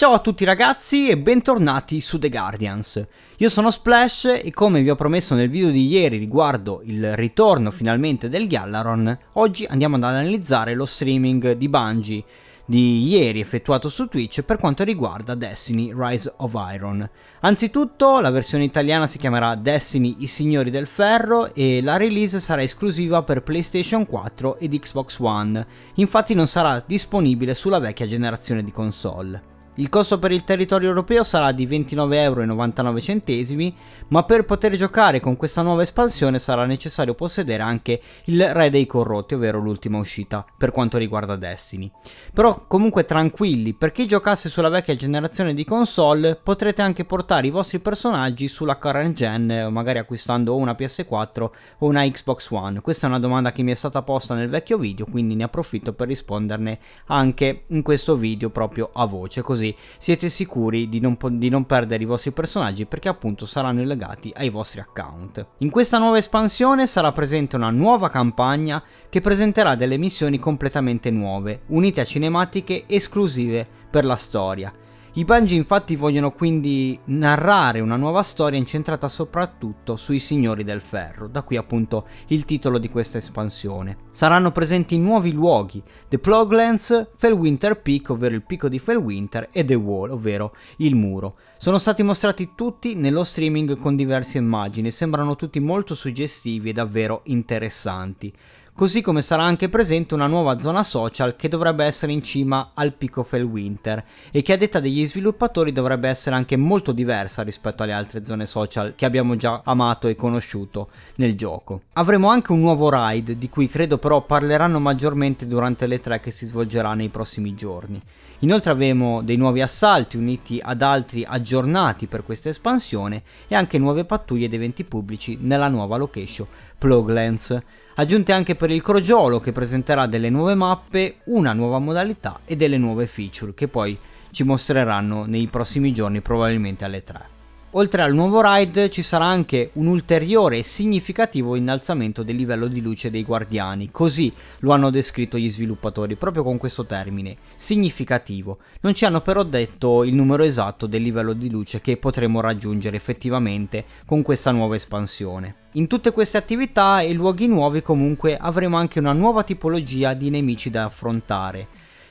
Ciao a tutti ragazzi e bentornati su The Guardians. Io sono Splash e come vi ho promesso nel video di ieri riguardo il ritorno finalmente del Gallaron, oggi andiamo ad analizzare lo streaming di Bungie di ieri effettuato su Twitch per quanto riguarda Destiny Rise of Iron. Anzitutto la versione italiana si chiamerà Destiny I Signori del Ferro e la release sarà esclusiva per PlayStation 4 ed Xbox One, infatti non sarà disponibile sulla vecchia generazione di console. Il costo per il territorio europeo sarà di 29,99€, ma per poter giocare con questa nuova espansione sarà necessario possedere anche il Re dei Corrotti, ovvero l'ultima uscita per quanto riguarda Destiny. Però comunque tranquilli, per chi giocasse sulla vecchia generazione di console potrete anche portare i vostri personaggi sulla current gen, magari acquistando una PS4 o una Xbox One. Questa è una domanda che mi è stata posta nel vecchio video, quindi ne approfitto per risponderne anche in questo video proprio a voce, così così siete sicuri di non, di non perdere i vostri personaggi perché appunto saranno legati ai vostri account. In questa nuova espansione sarà presente una nuova campagna che presenterà delle missioni completamente nuove, unite a cinematiche esclusive per la storia i Bungie infatti vogliono quindi narrare una nuova storia incentrata soprattutto sui Signori del Ferro, da qui appunto il titolo di questa espansione. Saranno presenti nuovi luoghi, The Ploglands, Felwinter Peak, ovvero il picco di Felwinter, e The Wall, ovvero il muro. Sono stati mostrati tutti nello streaming con diverse immagini, sembrano tutti molto suggestivi e davvero interessanti così come sarà anche presente una nuova zona social che dovrebbe essere in cima al picco Winter e che a detta degli sviluppatori dovrebbe essere anche molto diversa rispetto alle altre zone social che abbiamo già amato e conosciuto nel gioco. Avremo anche un nuovo ride di cui credo però parleranno maggiormente durante le tre che si svolgerà nei prossimi giorni. Inoltre avremo dei nuovi assalti uniti ad altri aggiornati per questa espansione e anche nuove pattuglie ed eventi pubblici nella nuova location Ploglands aggiunte anche per il crogiolo che presenterà delle nuove mappe, una nuova modalità e delle nuove feature che poi ci mostreranno nei prossimi giorni probabilmente alle 3. Oltre al nuovo raid ci sarà anche un ulteriore e significativo innalzamento del livello di luce dei guardiani, così lo hanno descritto gli sviluppatori proprio con questo termine, significativo. Non ci hanno però detto il numero esatto del livello di luce che potremo raggiungere effettivamente con questa nuova espansione. In tutte queste attività e luoghi nuovi comunque avremo anche una nuova tipologia di nemici da affrontare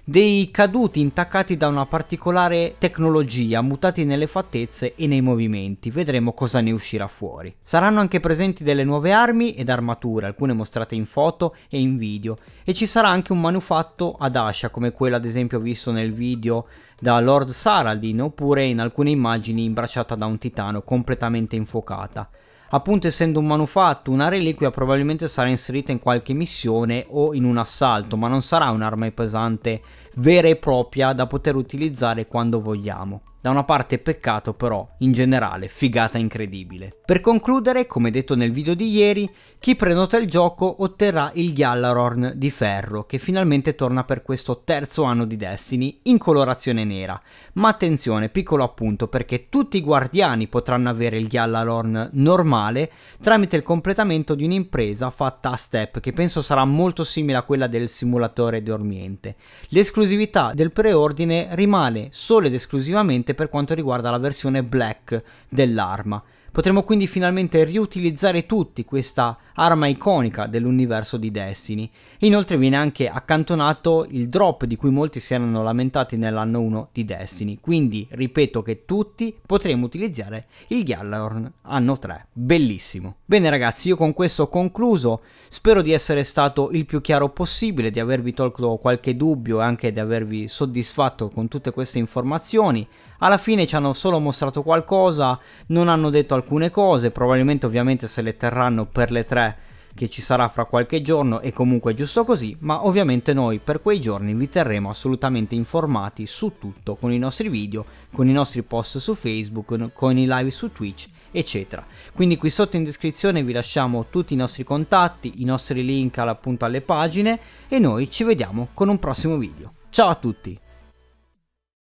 dei caduti intaccati da una particolare tecnologia, mutati nelle fattezze e nei movimenti. Vedremo cosa ne uscirà fuori. Saranno anche presenti delle nuove armi ed armature, alcune mostrate in foto e in video, e ci sarà anche un manufatto ad ascia, come quello ad esempio visto nel video da Lord Saraldin, oppure in alcune immagini imbracciata da un titano completamente infuocata appunto essendo un manufatto, una reliquia probabilmente sarà inserita in qualche missione o in un assalto, ma non sarà un'arma pesante vera e propria da poter utilizzare quando vogliamo. Da una parte peccato però, in generale figata incredibile. Per concludere, come detto nel video di ieri, chi prenota il gioco otterrà il Gjallarorn di ferro, che finalmente torna per questo terzo anno di Destiny in colorazione nera. Ma attenzione, piccolo appunto, perché tutti i guardiani potranno avere il Gjallarorn normale tramite il completamento di un'impresa fatta a step, che penso sarà molto simile a quella del simulatore dormiente. L'esclusività del preordine rimane solo ed esclusivamente per quanto riguarda la versione black dell'arma Potremo quindi finalmente riutilizzare tutti questa arma iconica dell'universo di Destiny. Inoltre viene anche accantonato il drop di cui molti si erano lamentati nell'anno 1 di Destiny, quindi ripeto che tutti potremo utilizzare il Gjallarhorn anno 3. Bellissimo. Bene ragazzi, io con questo ho concluso, spero di essere stato il più chiaro possibile, di avervi tolto qualche dubbio e anche di avervi soddisfatto con tutte queste informazioni. Alla fine ci hanno solo mostrato qualcosa, non hanno detto alcune cose, probabilmente ovviamente se le terranno per le tre che ci sarà fra qualche giorno e comunque è giusto così, ma ovviamente noi per quei giorni vi terremo assolutamente informati su tutto con i nostri video, con i nostri post su Facebook, con i live su Twitch eccetera quindi qui sotto in descrizione vi lasciamo tutti i nostri contatti i nostri link appunto alle pagine e noi ci vediamo con un prossimo video ciao a tutti